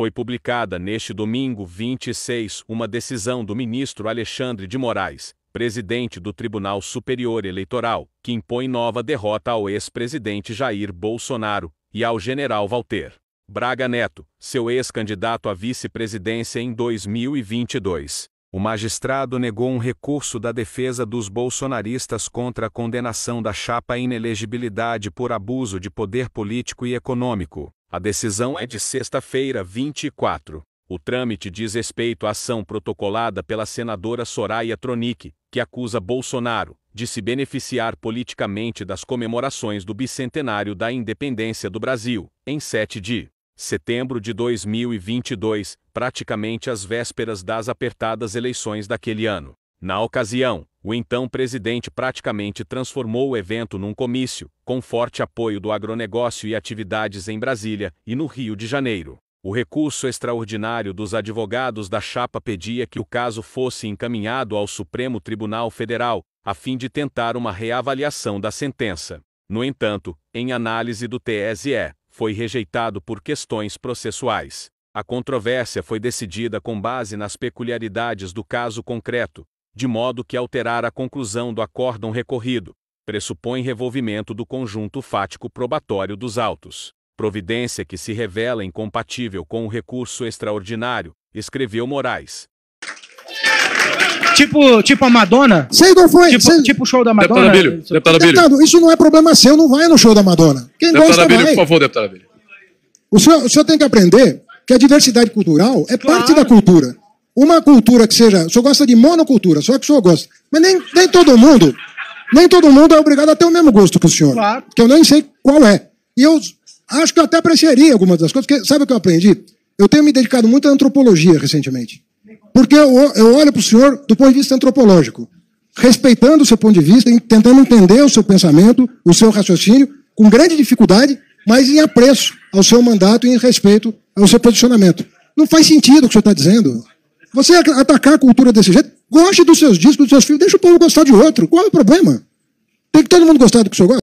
Foi publicada neste domingo 26 uma decisão do ministro Alexandre de Moraes, presidente do Tribunal Superior Eleitoral, que impõe nova derrota ao ex-presidente Jair Bolsonaro e ao general Walter Braga Neto, seu ex-candidato à vice-presidência em 2022. O magistrado negou um recurso da defesa dos bolsonaristas contra a condenação da chapa à inelegibilidade por abuso de poder político e econômico. A decisão é de sexta-feira, 24. O trâmite diz respeito à ação protocolada pela senadora Soraya Tronic, que acusa Bolsonaro de se beneficiar politicamente das comemorações do bicentenário da independência do Brasil, em 7 de setembro de 2022, praticamente às vésperas das apertadas eleições daquele ano. Na ocasião, o então presidente praticamente transformou o evento num comício, com forte apoio do agronegócio e atividades em Brasília e no Rio de Janeiro. O recurso extraordinário dos advogados da chapa pedia que o caso fosse encaminhado ao Supremo Tribunal Federal, a fim de tentar uma reavaliação da sentença. No entanto, em análise do TSE, foi rejeitado por questões processuais. A controvérsia foi decidida com base nas peculiaridades do caso concreto, de modo que alterar a conclusão do acórdão recorrido pressupõe revolvimento do conjunto fático probatório dos autos. Providência que se revela incompatível com o recurso extraordinário, escreveu Moraes. Tipo, tipo a Madonna? Sei não foi. Tipo, sei... tipo o show da Madonna? Deputado Abílio, deputado Abílio. Deputado, isso não é problema seu, não vai no show da Madonna. Quem deputado gosta Abílio, vai. por favor, deputado Abílio. O senhor, o senhor tem que aprender que a diversidade cultural é claro. parte da cultura. Uma cultura que seja. O senhor gosta de monocultura, só que o senhor gosta. Mas nem, nem todo mundo. Nem todo mundo é obrigado a ter o mesmo gosto que o senhor. Claro. Que eu nem sei qual é. E eu acho que eu até apreciaria algumas das coisas, porque sabe o que eu aprendi? Eu tenho me dedicado muito à antropologia recentemente. Porque eu, eu olho para o senhor do ponto de vista antropológico, respeitando o seu ponto de vista, tentando entender o seu pensamento, o seu raciocínio, com grande dificuldade, mas em apreço ao seu mandato e em respeito ao seu posicionamento. Não faz sentido o que o senhor está dizendo. Você atacar a cultura desse jeito, goste dos seus discos, dos seus filmes, deixa o povo gostar de outro. Qual é o problema? Tem que todo mundo gostar do que o senhor gosta.